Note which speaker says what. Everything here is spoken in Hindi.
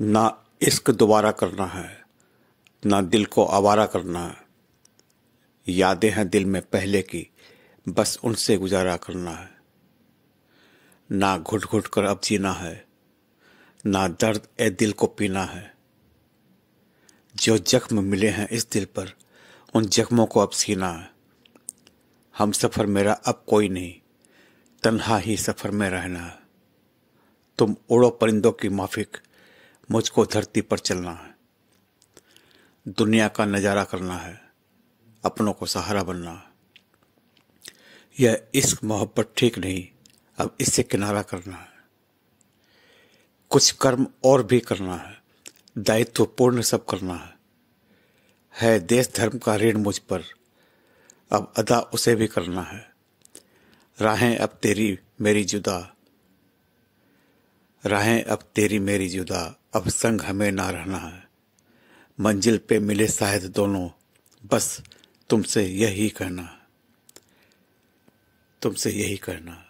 Speaker 1: ना इश्क दोबारा करना है ना दिल को आवारा करना है यादें हैं दिल में पहले की बस उनसे गुजारा करना है ना घुट घुट कर अब जीना है ना दर्द ए दिल को पीना है जो जख्म मिले हैं इस दिल पर उन जख्मों को अब सीना है हम सफ़र मेरा अब कोई नहीं तन्हा ही सफ़र में रहना है तुम उड़ो परिंदों की माफिक मुझको धरती पर चलना है दुनिया का नज़ारा करना है अपनों को सहारा बनना है यह इश्क मोहब्बत ठीक नहीं अब इससे किनारा करना है कुछ कर्म और भी करना है दायित्व पूर्ण सब करना है है देश धर्म का ऋण मुझ पर अब अदा उसे भी करना है राहें अब तेरी मेरी जुदा राहें अब तेरी मेरी जुदा अब संग हमें ना रहना है मंजिल पे मिले शायद दोनों बस तुमसे यही कहना तुमसे यही कहना